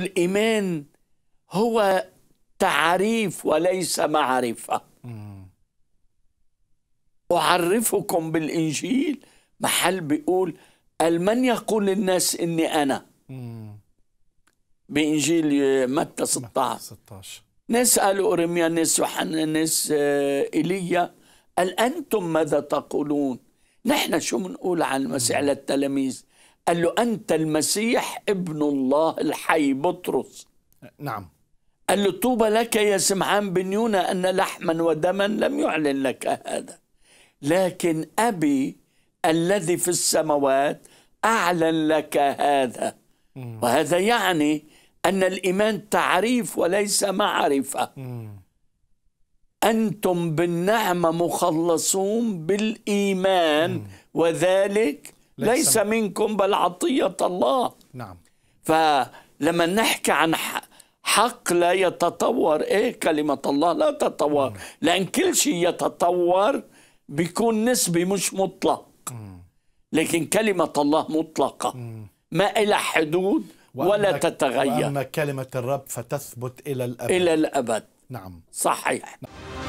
الإيمان هو تعريف وليس معرفة أعرفكم بالإنجيل محل بيقول قال من يقول للناس إني أنا بإنجيل متى 16 16 ناس قالوا أرميا ناس يوحنا ناس آه، إيليا قال أنتم ماذا تقولون نحن شو بنقول عن المسيح للتلاميذ قال له أنت المسيح ابن الله الحي بطرس نعم قال له طوبى لك يا سمعان بن يونا أن لحما ودما لم يعلن لك هذا لكن أبي الذي في السماوات أعلن لك هذا وهذا يعني أن الإيمان تعريف وليس معرفة أنتم بالنعمة مخلصون بالإيمان وذلك ليس منكم بل عطية الله نعم فلما نحكي عن حق لا يتطور ايه كلمة الله لا تتطور نعم. لأن كل شيء يتطور بيكون نسبي مش مطلق لكن كلمة الله مطلقة ما إلى حدود ولا تتغير وأما كلمة الرب فتثبت إلى الأبد إلى الأبد نعم صحيح نعم.